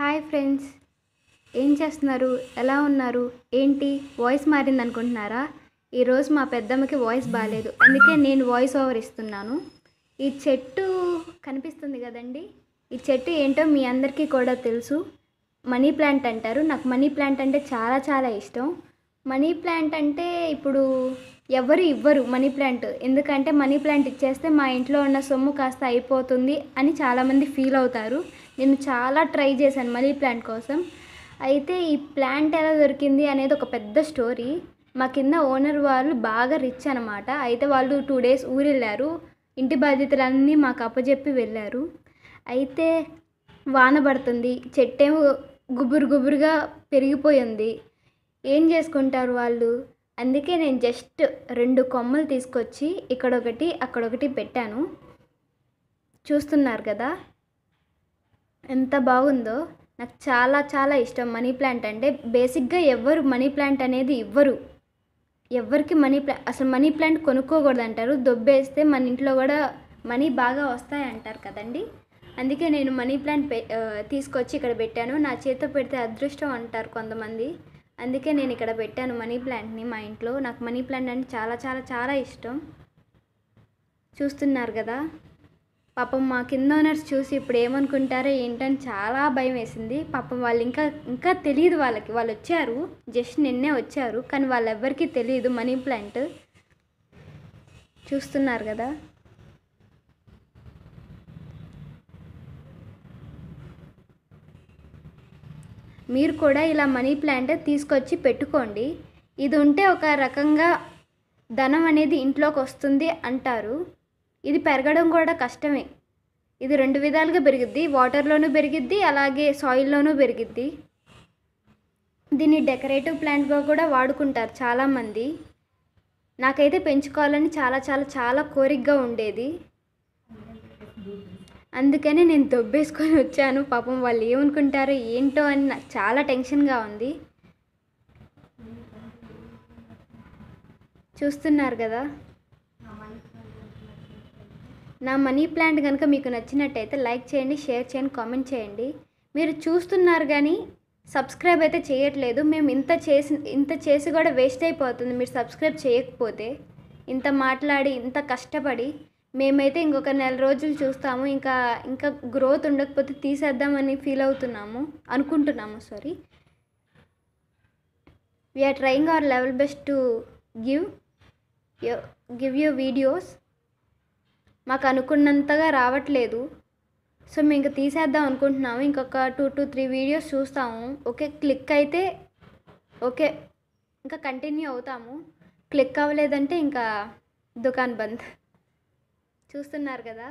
hi friends ఏం చేస్తున్నారు ఎలా ఉన్నారు ఏంటి వాయిస్ మారింది అనుకుంటున్నారా ఈరోజు మా పెద్దమ్మకి వాయిస్ బాగాలేదు అందుకే నేను వాయిస్ ఓవర్ ఇస్తున్నాను ఈ చెట్టు కనిపిస్తుంది కదండి ఈ చెట్టు ఏంటో మీ అందరికీ కూడా తెలుసు మనీ ప్లాంట్ అంటారు నాకు మనీ ప్లాంట్ అంటే చాలా చాలా ఇష్టం మనీ ప్లాంట్ అంటే ఇప్పుడు ఎవరు ఇవ్వరు మనీ ప్లాంట్ ఎందుకంటే మనీ ప్లాంట్ ఇచ్చేస్తే మా ఇంట్లో ఉన్న సొమ్ము కాస్త అయిపోతుంది అని చాలామంది ఫీల్ అవుతారు నేను చాలా ట్రై చేశాను మనీ ప్లాంట్ కోసం అయితే ఈ ప్లాంట్ ఎలా దొరికింది అనేది ఒక పెద్ద స్టోరీ మా కింద ఓనర్ వాళ్ళు బాగా రిచ్ అనమాట అయితే వాళ్ళు టూ డేస్ ఊరు వెళ్ళారు ఇంటి బాధ్యతలన్నీ మాకు అప్పజెప్పి వెళ్ళారు అయితే వాన పడుతుంది చెట్టేమో గుబురు గుబురుగా పెరిగిపోయింది ఏం చేసుకుంటారు వాళ్ళు అందుకే నేను జస్ట్ రెండు కొమ్మలు తీసుకొచ్చి ఇక్కడొకటి అక్కడొకటి పెట్టాను చూస్తున్నారు కదా ఎంత బాగుందో నాకు చాలా చాలా ఇష్టం మనీ ప్లాంట్ అంటే బేసిక్గా ఎవ్వరు మనీ ప్లాంట్ అనేది ఇవ్వరు ఎవరికి మనీ ప్లా అసలు మనీ ప్లాంట్ కొనుక్కోకూడదు అంటారు దొబ్బేస్తే మన ఇంట్లో కూడా మనీ బాగా వస్తాయి అంటారు కదండి అందుకే నేను మనీ ప్లాంట్ పె తీసుకొచ్చి ఇక్కడ పెట్టాను నా చేతితో పెడితే అదృష్టం అంటారు కొంతమంది అందుకే నేను ఇక్కడ పెట్టాను మనీ ప్లాంట్ని మా ఇంట్లో నాకు మనీ ప్లాంట్ అంటే చాలా చాలా చాలా ఇష్టం చూస్తున్నారు కదా పాపం మా కింద ఓనర్స్ చూసి ఇప్పుడు ఏమనుకుంటారో ఏంటని చాలా భయం వేసింది పాపం వాళ్ళు ఇంకా ఇంకా తెలియదు వాళ్ళకి వాళ్ళు వచ్చారు జస్ట్ నిన్నే వచ్చారు కానీ వాళ్ళెవ్వరికీ తెలియదు మనీ ప్లాంట్ చూస్తున్నారు కదా మీరు కూడా ఇలా మనీ ప్లాంట్ తీసుకొచ్చి పెట్టుకోండి ఇది ఉంటే ఒక రకంగా ధనం అనేది ఇంట్లోకి వస్తుంది అంటారు ఇది పెరగడం కూడా కష్టమే ఇది రెండు విధాలుగా పెరిగిద్ది వాటర్లోనూ పెరిగిద్ది అలాగే సాయిల్లోనూ పెరిగిద్ది దీన్ని డెకరేటివ్ ప్లాంట్గా కూడా వాడుకుంటారు చాలామంది నాకైతే పెంచుకోవాలని చాలా చాలా చాలా కోరికగా ఉండేది అందుకనే నేను దొబ్బేసుకొని వచ్చాను పాపం వాళ్ళు ఏమనుకుంటారు ఏంటో అని చాలా టెన్షన్గా ఉంది చూస్తున్నారు కదా నా మనీ ప్లాంట్ కనుక మీకు నచ్చినట్టయితే లైక్ చేయండి షేర్ చేయండి కామెంట్ చేయండి మీరు చూస్తున్నారు కానీ సబ్స్క్రైబ్ అయితే చేయట్లేదు మేము ఇంత చేసి ఇంత చేసి కూడా వేస్ట్ అయిపోతుంది మీరు సబ్స్క్రైబ్ చేయకపోతే ఇంత మాట్లాడి ఇంత కష్టపడి మేమైతే ఇంకొక నెల రోజులు చూస్తాము ఇంకా ఇంకా గ్రోత్ ఉండకపోతే తీసేద్దామని ఫీల్ అవుతున్నాము అనుకుంటున్నాము sorry we are trying our level best to give give you videos మాకు అనుకున్నంతగా రావట్లేదు సో మేము ఇంకా తీసేద్దాం అనుకుంటున్నాము ఇంకొక టూ టు త్రీ వీడియోస్ చూస్తాము ఓకే క్లిక్ అయితే ఓకే ఇంకా కంటిన్యూ అవుతాము క్లిక్ అవ్వలేదంటే ఇంకా దుకాన్ బంద్ చూస్తున్నారు కదా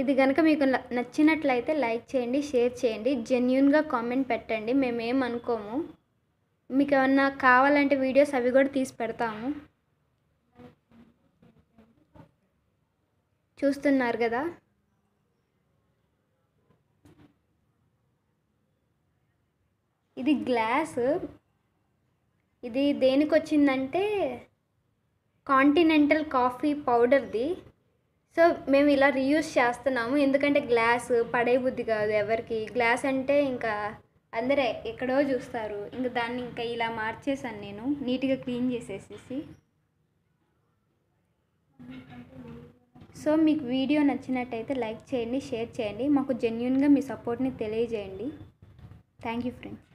ఇది కనుక మీకు నచ్చినట్లయితే లైక్ చేయండి షేర్ చేయండి జెన్యున్గా కామెంట్ పెట్టండి మేమేం అనుకోము మీకు ఏమన్నా కావాలంటే వీడియోస్ అవి కూడా తీసి పెడతాము చూస్తున్నారు కదా ఇది గ్లాస్ ఇది దేనికి వచ్చిందంటే కాంటినెంటల్ కాఫీ పౌడర్ది సో మేము ఇలా రీయూస్ చేస్తున్నాము ఎందుకంటే గ్లాస్ పడే బుద్ధి కాదు ఎవరికి గ్లాస్ అంటే ఇంకా అందరే ఎక్కడో చూస్తారు ఇంక దాన్ని ఇంకా ఇలా మార్చేసాను నేను నీట్గా క్లీన్ చేసేసేసి సో మీకు వీడియో నచ్చినట్టయితే లైక్ చేయండి షేర్ చేయండి మాకు జెన్యున్గా మీ సపోర్ట్ని తెలియజేయండి థ్యాంక్ యూ ఫ్రెండ్స్